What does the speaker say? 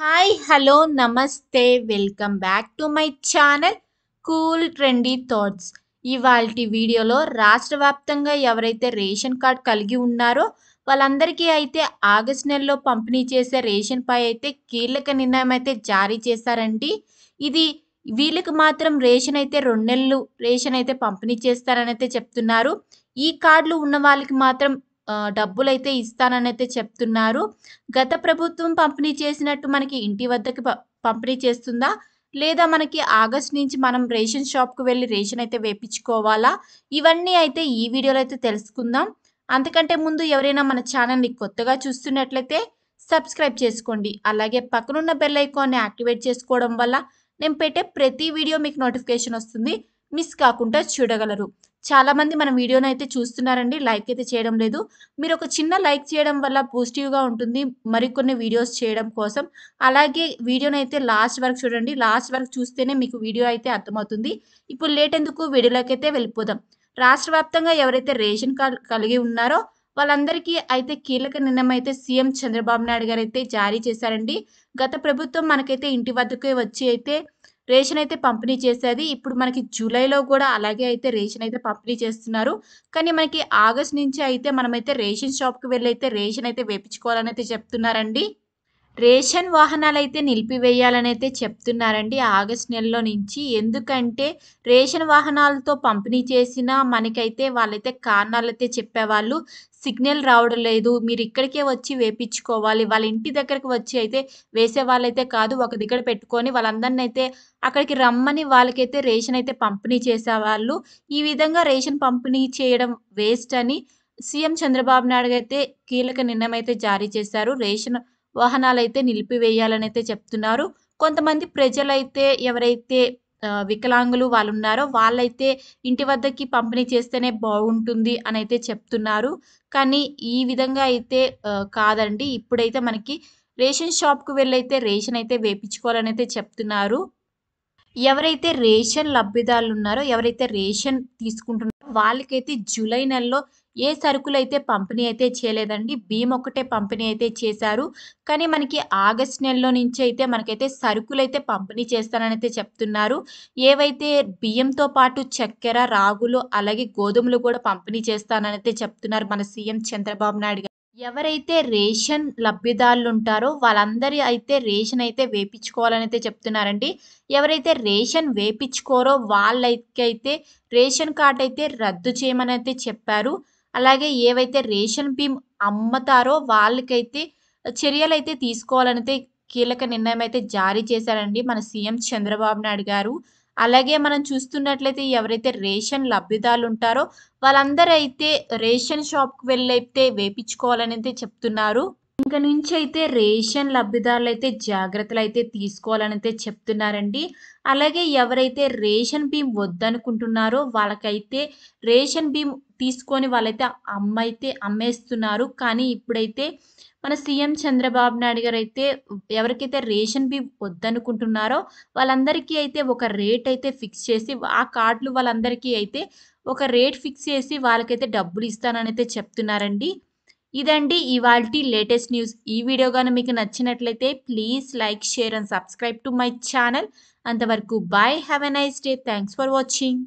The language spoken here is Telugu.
హాయ్ హలో నమస్తే welcome back to my channel cool trendy thoughts ఇవాళ వీడియోలో రాష్ట్ర వ్యాప్తంగా ఎవరైతే రేషన్ కార్డ్ కలిగి ఉన్నారో వాళ్ళందరికీ అయితే ఆగస్ట్ నెలలో పంపిణీ చేసే రేషన్పై అయితే కీలక నిర్ణయం అయితే జారీ చేశారండి ఇది వీళ్ళకి మాత్రం రేషన్ అయితే రెండు నెలలు రేషన్ అయితే పంపిణీ చేస్తారని అయితే చెప్తున్నారు ఈ కార్డులు ఉన్న వాళ్ళకి మాత్రం డబ్బులు అయితే ఇస్తానని అయితే చెప్తున్నారు గత ప్రభుత్వం పంపిణీ చేసినట్టు మనకి ఇంటి వద్దకి పంపిణీ చేస్తుందా లేదా మనకి ఆగస్ట్ నుంచి మనం రేషన్ షాప్కి వెళ్ళి రేషన్ అయితే వేపించుకోవాలా ఇవన్నీ అయితే ఈ వీడియోలో అయితే తెలుసుకుందాం అంతకంటే ముందు ఎవరైనా మన ఛానల్ని కొత్తగా చూస్తున్నట్లయితే సబ్స్క్రైబ్ చేసుకోండి అలాగే పక్కనున్న బెల్ ఐకాన్ని యాక్టివేట్ చేసుకోవడం వల్ల నేను పెట్టే ప్రతి వీడియో మీకు నోటిఫికేషన్ వస్తుంది మిస్ కాకుండా చూడగలరు చాలామంది మన వీడియోని అయితే చూస్తున్నారండి లైక్ అయితే చేయడం లేదు మీరు ఒక చిన్న లైక్ చేయడం వల్ల పాజిటివ్గా ఉంటుంది మరికొన్ని వీడియోస్ చేయడం కోసం అలాగే వీడియోని అయితే లాస్ట్ వరకు చూడండి లాస్ట్ వరకు చూస్తేనే మీకు వీడియో అయితే అర్థమవుతుంది ఇప్పుడు లేట్ ఎందుకు అయితే వెళ్ళిపోదాం రాష్ట్ర వ్యాప్తంగా ఎవరైతే రేషన్ కార్డ్ కలిగి ఉన్నారో వాళ్ళందరికీ అయితే కీలక నిర్ణయం అయితే సీఎం చంద్రబాబు నాయుడు గారు అయితే జారీ చేశారండి గత ప్రభుత్వం మనకైతే ఇంటి వద్దకే వచ్చి అయితే రేషన్ అయితే పంపిణీ చేసేది ఇప్పుడు మనకి జూలైలో కూడా అలాగే అయితే రేషన్ అయితే పంపిణీ చేస్తున్నారు కానీ మనకి ఆగస్ట్ నుంచి అయితే మనమైతే రేషన్ షాప్కి వెళ్ళి అయితే రేషన్ అయితే వేపించుకోవాలని అయితే చెప్తున్నారండి రేషన్ వాహనాలు అయితే నిలిపివేయాలని అయితే చెప్తున్నారండి ఆగస్ట్ నెలలో నుంచి ఎందుకంటే రేషన్ వాహనాలతో పంపిణీ చేసిన మనకైతే వాళ్ళైతే కారణాలు అయితే చెప్పేవాళ్ళు సిగ్నల్ రావడం లేదు మీరు ఇక్కడికే వచ్చి వేపించుకోవాలి వాళ్ళ ఇంటి దగ్గరకు వచ్చి అయితే వేసే వాళ్ళైతే కాదు ఒక దగ్గర పెట్టుకొని వాళ్ళందరిని అయితే అక్కడికి రమ్మని వాళ్ళకైతే రేషన్ అయితే పంపిణీ చేసేవాళ్ళు ఈ విధంగా రేషన్ పంపిణీ చేయడం వేస్ట్ అని సీఎం చంద్రబాబు నాయుడు అయితే కీలక నిర్ణయం అయితే జారీ చేశారు రేషన్ వాహనాలు అయితే నిలిపివేయాలని అయితే చెప్తున్నారు కొంతమంది ప్రజలైతే ఎవరైతే వికలాంగులు వాళ్ళు ఉన్నారో వాళ్ళైతే ఇంటి వద్దకి పంపిణీ చేస్తేనే బాగుంటుంది అని అయితే చెప్తున్నారు కానీ ఈ విధంగా అయితే కాదండి ఇప్పుడైతే మనకి రేషన్ షాప్కు వెళ్ళైతే రేషన్ అయితే వేపించుకోవాలని అయితే చెప్తున్నారు ఎవరైతే రేషన్ లబ్ధిదారులు ఉన్నారో ఎవరైతే రేషన్ తీసుకుంటున్నారో వాళ్ళకైతే జూలై నెలలో ఏ సరుకులు అయితే పంపిణీ అయితే చేయలేదండి బియ్యం ఒక్కటే పంపిణీ అయితే చేశారు కానీ మనకి ఆగస్ట్ నెలలో నుంచి అయితే మనకైతే సరుకులు అయితే పంపిణీ చేస్తానని అయితే చెప్తున్నారు ఏవైతే బియ్యంతో పాటు చక్కెర రాగులు అలాగే గోధుమలు కూడా పంపిణీ చేస్తానని అయితే చెప్తున్నారు మన సీఎం చంద్రబాబు నాయుడు గారు ఎవరైతే రేషన్ లబ్ధిదారులు ఉంటారో వాళ్ళందరి అయితే రేషన్ అయితే వేపించుకోవాలని అయితే చెప్తున్నారండి ఎవరైతే రేషన్ వేపించుకోరో వాళ్ళకైతే రేషన్ కార్డ్ అయితే రద్దు చేయమని అయితే చెప్పారు అలాగే ఏవైతే రేషన్ బియ్యం అమ్మతారో వాళ్ళకైతే చర్యలు అయితే తీసుకోవాలనైతే కీలక నిర్ణయం అయితే జారీ చేశారండి మన సీఎం చంద్రబాబు నాయుడు గారు అలాగే మనం చూస్తున్నట్లయితే ఎవరైతే రేషన్ లబ్ధిదారులు ఉంటారో వాళ్ళందరూ అయితే రేషన్ షాప్కి వెళ్ళైతే వేపించుకోవాలని అయితే చెప్తున్నారు ఇంకా నుంచి అయితే రేషన్ లబ్ధిదారులు అయితే జాగ్రత్తలు అయితే తీసుకోవాలని అయితే చెప్తున్నారండి అలాగే ఎవరైతే రేషన్ బియ్యం వద్దనుకుంటున్నారో వాళ్ళకైతే రేషన్ బియ్యం తీసుకొని వాళ్ళైతే అమ్మైతే అమ్మేస్తున్నారు కానీ ఇప్పుడైతే మన సీఎం చంద్రబాబు నాయుడు గారు అయితే ఎవరికైతే రేషన్ బి వద్దనుకుంటున్నారో వాళ్ళందరికీ అయితే ఒక రేట్ అయితే ఫిక్స్ చేసి ఆ కార్డులు వాళ్ళందరికీ అయితే ఒక రేట్ ఫిక్స్ చేసి వాళ్ళకైతే డబ్బులు ఇస్తానని అయితే చెప్తున్నారండి ఇదండి ఇవాల్టి లేటెస్ట్ న్యూస్ ఈ వీడియో కానీ మీకు నచ్చినట్లయితే please like share and subscribe to my channel అంతవరకు bye have a nice day thanks for watching